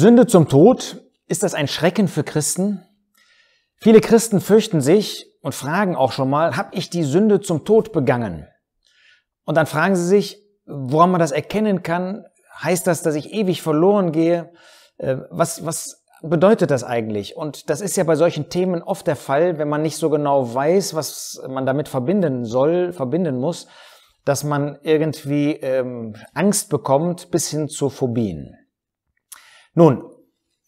Sünde zum Tod, ist das ein Schrecken für Christen? Viele Christen fürchten sich und fragen auch schon mal, habe ich die Sünde zum Tod begangen? Und dann fragen sie sich, woran man das erkennen kann. Heißt das, dass ich ewig verloren gehe? Äh, was, was bedeutet das eigentlich? Und das ist ja bei solchen Themen oft der Fall, wenn man nicht so genau weiß, was man damit verbinden soll, verbinden muss, dass man irgendwie ähm, Angst bekommt bis hin zu Phobien. Nun,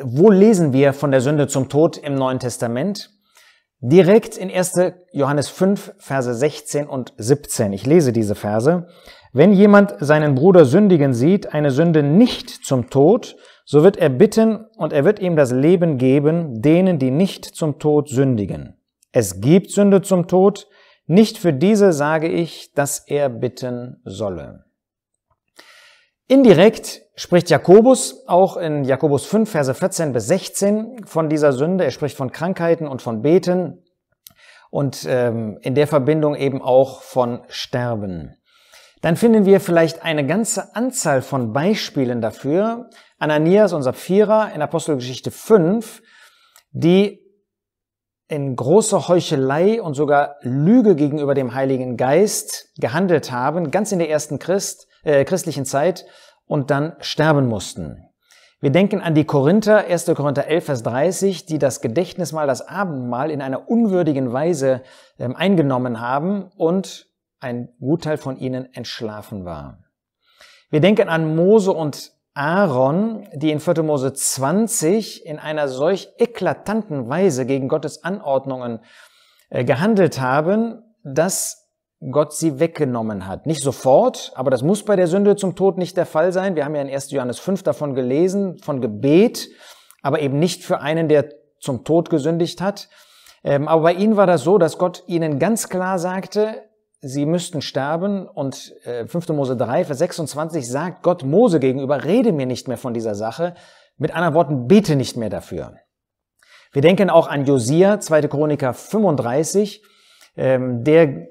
wo lesen wir von der Sünde zum Tod im Neuen Testament? Direkt in 1. Johannes 5, Verse 16 und 17. Ich lese diese Verse. Wenn jemand seinen Bruder sündigen sieht, eine Sünde nicht zum Tod, so wird er bitten und er wird ihm das Leben geben, denen, die nicht zum Tod sündigen. Es gibt Sünde zum Tod, nicht für diese sage ich, dass er bitten solle. Indirekt spricht Jakobus auch in Jakobus 5, Verse 14 bis 16 von dieser Sünde. Er spricht von Krankheiten und von Beten und ähm, in der Verbindung eben auch von Sterben. Dann finden wir vielleicht eine ganze Anzahl von Beispielen dafür. Ananias und Sapphira in Apostelgeschichte 5, die in großer Heuchelei und sogar Lüge gegenüber dem Heiligen Geist gehandelt haben, ganz in der ersten Christ, äh, christlichen Zeit und dann sterben mussten. Wir denken an die Korinther, 1. Korinther 11, Vers 30, die das Gedächtnismal, das Abendmahl in einer unwürdigen Weise ähm, eingenommen haben und ein Gutteil von ihnen entschlafen war. Wir denken an Mose und Aaron, die in 4. Mose 20 in einer solch eklatanten Weise gegen Gottes Anordnungen äh, gehandelt haben, dass Gott sie weggenommen hat. Nicht sofort, aber das muss bei der Sünde zum Tod nicht der Fall sein. Wir haben ja in 1. Johannes 5 davon gelesen, von Gebet, aber eben nicht für einen, der zum Tod gesündigt hat. Ähm, aber bei ihnen war das so, dass Gott ihnen ganz klar sagte, sie müssten sterben. Und 5. Äh, Mose 3, Vers 26 sagt Gott Mose gegenüber, rede mir nicht mehr von dieser Sache. Mit anderen Worten, bete nicht mehr dafür. Wir denken auch an Josia, 2. Chroniker 35, ähm, der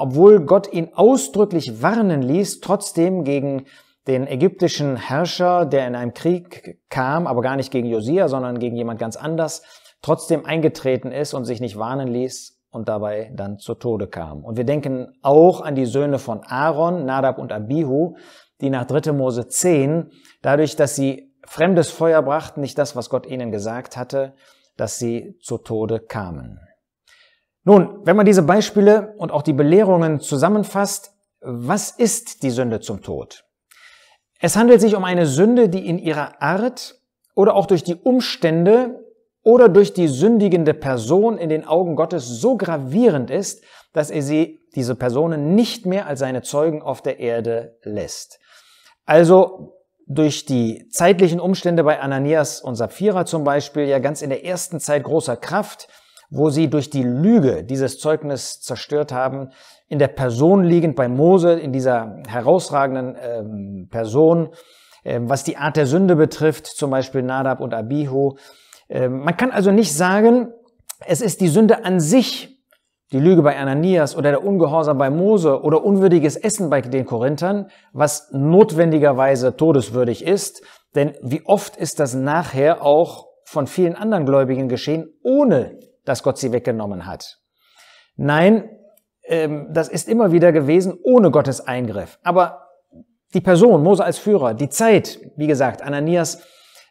obwohl Gott ihn ausdrücklich warnen ließ, trotzdem gegen den ägyptischen Herrscher, der in einem Krieg kam, aber gar nicht gegen Josia, sondern gegen jemand ganz anders, trotzdem eingetreten ist und sich nicht warnen ließ und dabei dann zu Tode kam. Und wir denken auch an die Söhne von Aaron, Nadab und Abihu, die nach 3. Mose 10, dadurch, dass sie fremdes Feuer brachten, nicht das, was Gott ihnen gesagt hatte, dass sie zu Tode kamen. Nun, wenn man diese Beispiele und auch die Belehrungen zusammenfasst, was ist die Sünde zum Tod? Es handelt sich um eine Sünde, die in ihrer Art oder auch durch die Umstände oder durch die sündigende Person in den Augen Gottes so gravierend ist, dass er sie, diese Personen, nicht mehr als seine Zeugen auf der Erde lässt. Also durch die zeitlichen Umstände bei Ananias und Sapphira zum Beispiel ja ganz in der ersten Zeit großer Kraft, wo sie durch die Lüge dieses Zeugnis zerstört haben, in der Person liegend bei Mose, in dieser herausragenden ähm, Person, ähm, was die Art der Sünde betrifft, zum Beispiel Nadab und Abihu. Ähm, man kann also nicht sagen, es ist die Sünde an sich, die Lüge bei Ananias oder der Ungehorsam bei Mose oder unwürdiges Essen bei den Korinthern, was notwendigerweise todeswürdig ist, denn wie oft ist das nachher auch von vielen anderen Gläubigen geschehen, ohne dass Gott sie weggenommen hat. Nein, ähm, das ist immer wieder gewesen ohne Gottes Eingriff. Aber die Person, Mose als Führer, die Zeit, wie gesagt, Ananias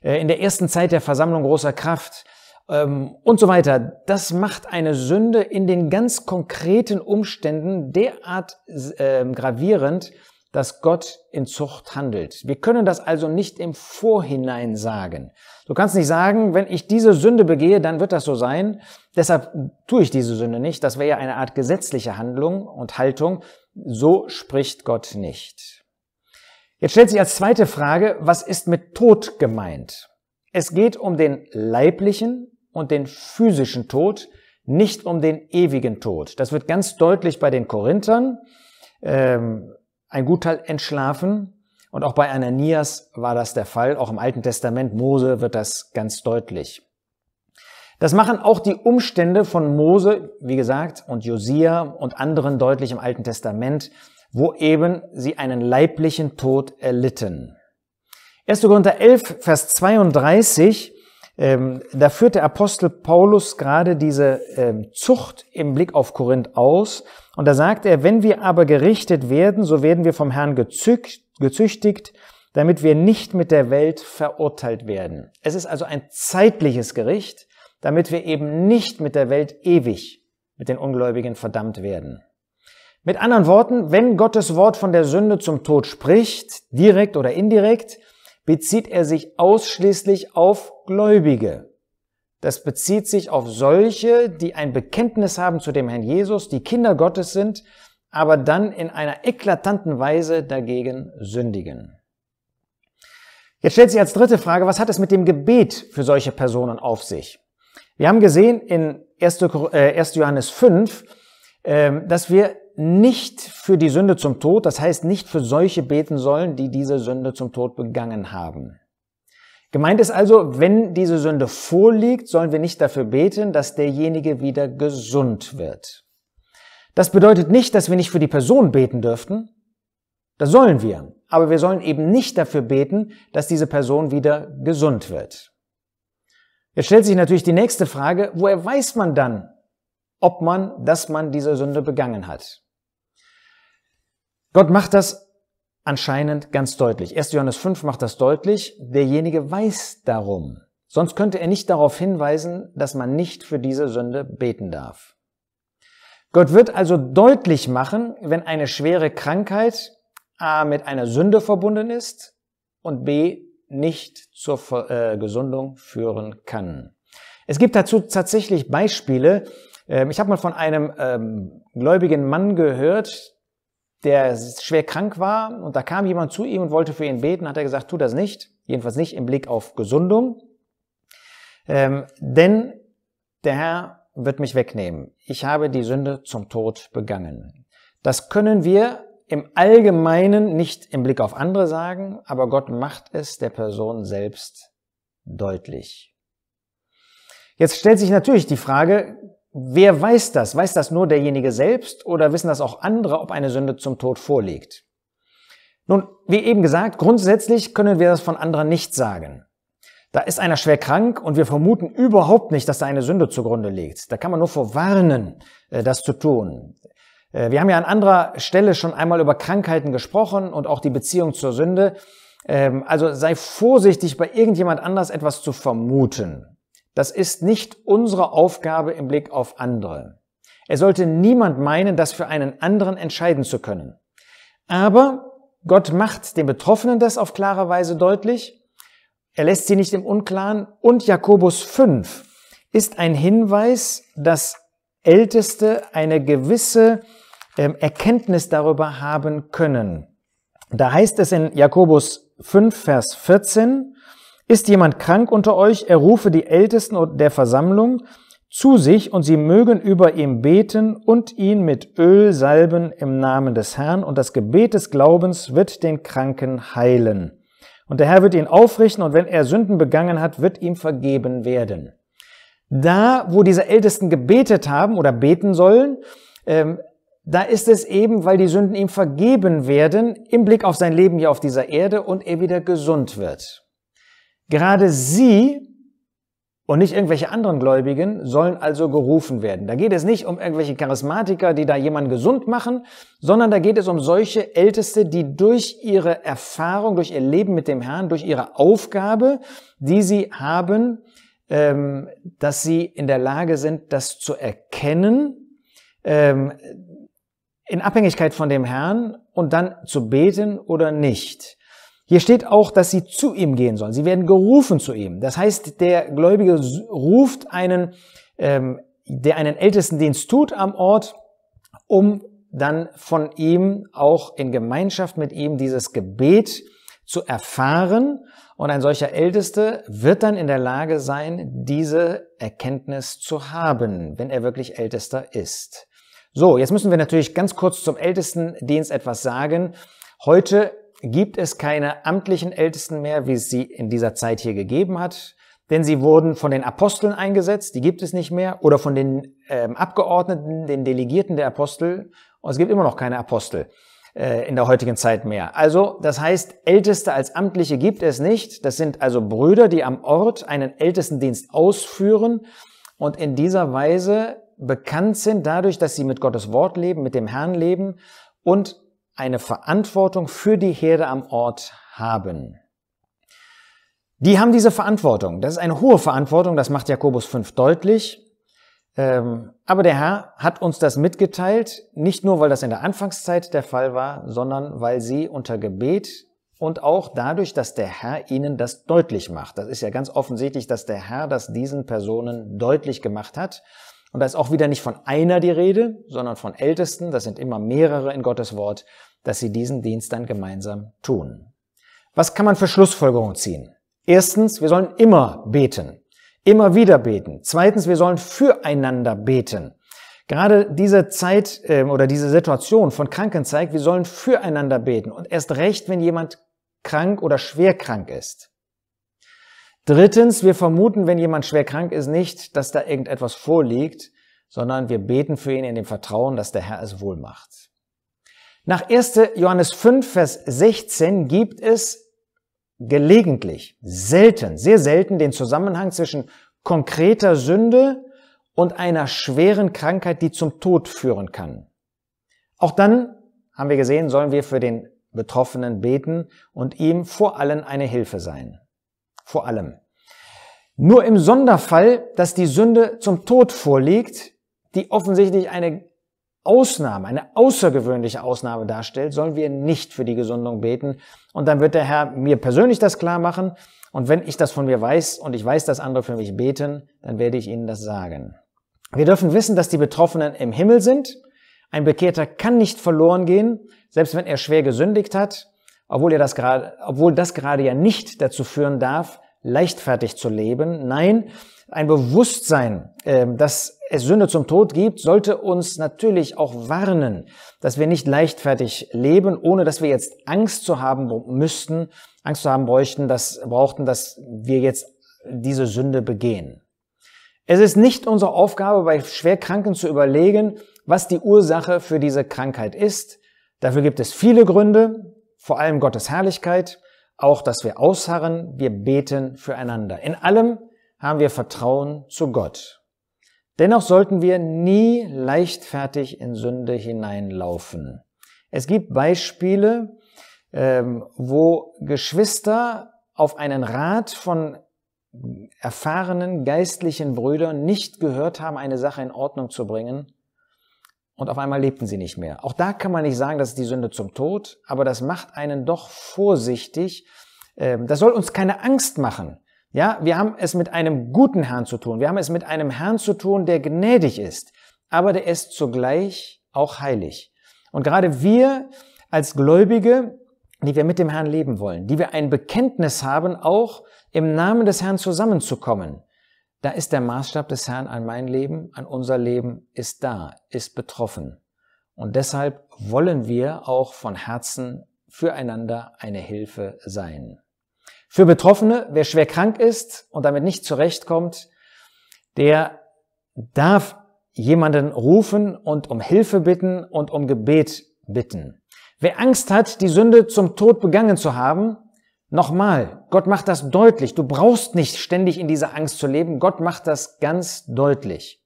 äh, in der ersten Zeit der Versammlung großer Kraft ähm, und so weiter, das macht eine Sünde in den ganz konkreten Umständen derart äh, gravierend, dass Gott in Zucht handelt. Wir können das also nicht im Vorhinein sagen. Du kannst nicht sagen, wenn ich diese Sünde begehe, dann wird das so sein. Deshalb tue ich diese Sünde nicht. Das wäre ja eine Art gesetzliche Handlung und Haltung. So spricht Gott nicht. Jetzt stellt sich als zweite Frage, was ist mit Tod gemeint? Es geht um den leiblichen und den physischen Tod, nicht um den ewigen Tod. Das wird ganz deutlich bei den Korinthern. Ähm, ein Gutteil entschlafen. Und auch bei Ananias war das der Fall. Auch im Alten Testament Mose wird das ganz deutlich. Das machen auch die Umstände von Mose, wie gesagt, und Josia und anderen deutlich im Alten Testament, wo eben sie einen leiblichen Tod erlitten. 1. Korinther 11, Vers 32 ähm, da führt der Apostel Paulus gerade diese ähm, Zucht im Blick auf Korinth aus. Und da sagt er, wenn wir aber gerichtet werden, so werden wir vom Herrn gezückt, gezüchtigt, damit wir nicht mit der Welt verurteilt werden. Es ist also ein zeitliches Gericht, damit wir eben nicht mit der Welt ewig mit den Ungläubigen verdammt werden. Mit anderen Worten, wenn Gottes Wort von der Sünde zum Tod spricht, direkt oder indirekt, bezieht er sich ausschließlich auf Gläubige. Das bezieht sich auf solche, die ein Bekenntnis haben zu dem Herrn Jesus, die Kinder Gottes sind, aber dann in einer eklatanten Weise dagegen sündigen. Jetzt stellt sich als dritte Frage, was hat es mit dem Gebet für solche Personen auf sich? Wir haben gesehen in 1. Äh, Johannes 5, ähm, dass wir nicht für die Sünde zum Tod, das heißt nicht für solche beten sollen, die diese Sünde zum Tod begangen haben. Gemeint ist also, wenn diese Sünde vorliegt, sollen wir nicht dafür beten, dass derjenige wieder gesund wird. Das bedeutet nicht, dass wir nicht für die Person beten dürften. Das sollen wir. Aber wir sollen eben nicht dafür beten, dass diese Person wieder gesund wird. Jetzt stellt sich natürlich die nächste Frage, woher weiß man dann, ob man, dass man diese Sünde begangen hat. Gott macht das anscheinend ganz deutlich. 1. Johannes 5 macht das deutlich. Derjenige weiß darum. Sonst könnte er nicht darauf hinweisen, dass man nicht für diese Sünde beten darf. Gott wird also deutlich machen, wenn eine schwere Krankheit A mit einer Sünde verbunden ist und B nicht zur äh, Gesundung führen kann. Es gibt dazu tatsächlich Beispiele, ähm, ich habe mal von einem ähm, gläubigen Mann gehört, der schwer krank war und da kam jemand zu ihm und wollte für ihn beten, hat er gesagt, tu das nicht, jedenfalls nicht im Blick auf Gesundung, ähm, denn der Herr wird mich wegnehmen. Ich habe die Sünde zum Tod begangen. Das können wir im Allgemeinen nicht im Blick auf andere sagen, aber Gott macht es der Person selbst deutlich. Jetzt stellt sich natürlich die Frage, Wer weiß das? Weiß das nur derjenige selbst oder wissen das auch andere, ob eine Sünde zum Tod vorliegt? Nun, wie eben gesagt, grundsätzlich können wir das von anderen nicht sagen. Da ist einer schwer krank und wir vermuten überhaupt nicht, dass da eine Sünde zugrunde liegt. Da kann man nur vorwarnen, äh, das zu tun. Äh, wir haben ja an anderer Stelle schon einmal über Krankheiten gesprochen und auch die Beziehung zur Sünde. Ähm, also sei vorsichtig, bei irgendjemand anders etwas zu vermuten. Das ist nicht unsere Aufgabe im Blick auf andere. Er sollte niemand meinen, das für einen anderen entscheiden zu können. Aber Gott macht den Betroffenen das auf klare Weise deutlich. Er lässt sie nicht im Unklaren. Und Jakobus 5 ist ein Hinweis, dass Älteste eine gewisse ähm, Erkenntnis darüber haben können. Da heißt es in Jakobus 5, Vers 14, ist jemand krank unter euch, er rufe die Ältesten der Versammlung zu sich und sie mögen über ihm beten und ihn mit Öl salben im Namen des Herrn und das Gebet des Glaubens wird den Kranken heilen. Und der Herr wird ihn aufrichten und wenn er Sünden begangen hat, wird ihm vergeben werden. Da, wo diese Ältesten gebetet haben oder beten sollen, ähm, da ist es eben, weil die Sünden ihm vergeben werden, im Blick auf sein Leben hier auf dieser Erde und er wieder gesund wird. Gerade sie und nicht irgendwelche anderen Gläubigen sollen also gerufen werden. Da geht es nicht um irgendwelche Charismatiker, die da jemanden gesund machen, sondern da geht es um solche Älteste, die durch ihre Erfahrung, durch ihr Leben mit dem Herrn, durch ihre Aufgabe, die sie haben, ähm, dass sie in der Lage sind, das zu erkennen, ähm, in Abhängigkeit von dem Herrn und dann zu beten oder nicht. Hier steht auch, dass sie zu ihm gehen sollen. Sie werden gerufen zu ihm. Das heißt, der Gläubige ruft einen, ähm, der einen Ältestendienst tut am Ort, um dann von ihm auch in Gemeinschaft mit ihm dieses Gebet zu erfahren. Und ein solcher Älteste wird dann in der Lage sein, diese Erkenntnis zu haben, wenn er wirklich Ältester ist. So, jetzt müssen wir natürlich ganz kurz zum Ältestendienst etwas sagen. Heute gibt es keine amtlichen Ältesten mehr, wie es sie in dieser Zeit hier gegeben hat, denn sie wurden von den Aposteln eingesetzt, die gibt es nicht mehr, oder von den ähm, Abgeordneten, den Delegierten der Apostel, und es gibt immer noch keine Apostel äh, in der heutigen Zeit mehr. Also das heißt, Älteste als Amtliche gibt es nicht, das sind also Brüder, die am Ort einen Ältestendienst ausführen und in dieser Weise bekannt sind dadurch, dass sie mit Gottes Wort leben, mit dem Herrn leben und eine Verantwortung für die Herde am Ort haben. Die haben diese Verantwortung. Das ist eine hohe Verantwortung, das macht Jakobus 5 deutlich. Ähm, aber der Herr hat uns das mitgeteilt, nicht nur weil das in der Anfangszeit der Fall war, sondern weil sie unter Gebet und auch dadurch, dass der Herr ihnen das deutlich macht. Das ist ja ganz offensichtlich, dass der Herr das diesen Personen deutlich gemacht hat. Und da ist auch wieder nicht von einer die Rede, sondern von Ältesten. Das sind immer mehrere in Gottes Wort dass sie diesen Dienst dann gemeinsam tun. Was kann man für Schlussfolgerungen ziehen? Erstens, wir sollen immer beten, immer wieder beten. Zweitens, wir sollen füreinander beten. Gerade diese Zeit äh, oder diese Situation von Kranken zeigt, wir sollen füreinander beten und erst recht, wenn jemand krank oder schwer krank ist. Drittens, wir vermuten, wenn jemand schwer krank ist, nicht, dass da irgendetwas vorliegt, sondern wir beten für ihn in dem Vertrauen, dass der Herr es wohl macht. Nach 1. Johannes 5, Vers 16 gibt es gelegentlich, selten, sehr selten den Zusammenhang zwischen konkreter Sünde und einer schweren Krankheit, die zum Tod führen kann. Auch dann, haben wir gesehen, sollen wir für den Betroffenen beten und ihm vor allem eine Hilfe sein. Vor allem. Nur im Sonderfall, dass die Sünde zum Tod vorliegt, die offensichtlich eine Ausnahme, eine außergewöhnliche Ausnahme darstellt, sollen wir nicht für die Gesundung beten. Und dann wird der Herr mir persönlich das klar machen. Und wenn ich das von mir weiß und ich weiß, dass andere für mich beten, dann werde ich ihnen das sagen. Wir dürfen wissen, dass die Betroffenen im Himmel sind. Ein Bekehrter kann nicht verloren gehen, selbst wenn er schwer gesündigt hat, obwohl, er das, gerade, obwohl das gerade ja nicht dazu führen darf, leichtfertig zu leben. Nein, ein Bewusstsein, ähm, dass es Sünde zum Tod gibt, sollte uns natürlich auch warnen, dass wir nicht leichtfertig leben, ohne dass wir jetzt Angst zu haben müssten, Angst zu haben bräuchten, dass, brauchten, dass wir jetzt diese Sünde begehen. Es ist nicht unsere Aufgabe, bei Schwerkranken zu überlegen, was die Ursache für diese Krankheit ist. Dafür gibt es viele Gründe, vor allem Gottes Herrlichkeit, auch dass wir ausharren, wir beten füreinander. In allem haben wir Vertrauen zu Gott. Dennoch sollten wir nie leichtfertig in Sünde hineinlaufen. Es gibt Beispiele, ähm, wo Geschwister auf einen Rat von erfahrenen geistlichen Brüdern nicht gehört haben, eine Sache in Ordnung zu bringen. Und auf einmal lebten sie nicht mehr. Auch da kann man nicht sagen, das ist die Sünde zum Tod, aber das macht einen doch vorsichtig. Ähm, das soll uns keine Angst machen. Ja, wir haben es mit einem guten Herrn zu tun. Wir haben es mit einem Herrn zu tun, der gnädig ist, aber der ist zugleich auch heilig. Und gerade wir als Gläubige, die wir mit dem Herrn leben wollen, die wir ein Bekenntnis haben, auch im Namen des Herrn zusammenzukommen, da ist der Maßstab des Herrn an mein Leben, an unser Leben, ist da, ist betroffen. Und deshalb wollen wir auch von Herzen füreinander eine Hilfe sein. Für Betroffene, wer schwer krank ist und damit nicht zurechtkommt, der darf jemanden rufen und um Hilfe bitten und um Gebet bitten. Wer Angst hat, die Sünde zum Tod begangen zu haben, nochmal, Gott macht das deutlich. Du brauchst nicht ständig in dieser Angst zu leben. Gott macht das ganz deutlich.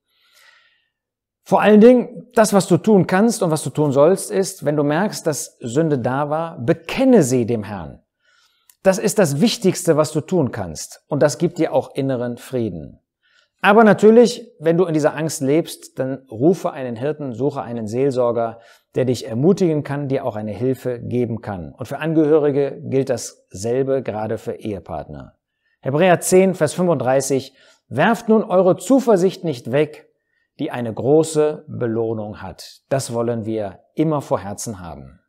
Vor allen Dingen, das, was du tun kannst und was du tun sollst, ist, wenn du merkst, dass Sünde da war, bekenne sie dem Herrn. Das ist das Wichtigste, was du tun kannst. Und das gibt dir auch inneren Frieden. Aber natürlich, wenn du in dieser Angst lebst, dann rufe einen Hirten, suche einen Seelsorger, der dich ermutigen kann, dir auch eine Hilfe geben kann. Und für Angehörige gilt dasselbe gerade für Ehepartner. Hebräer 10, Vers 35. Werft nun eure Zuversicht nicht weg, die eine große Belohnung hat. Das wollen wir immer vor Herzen haben.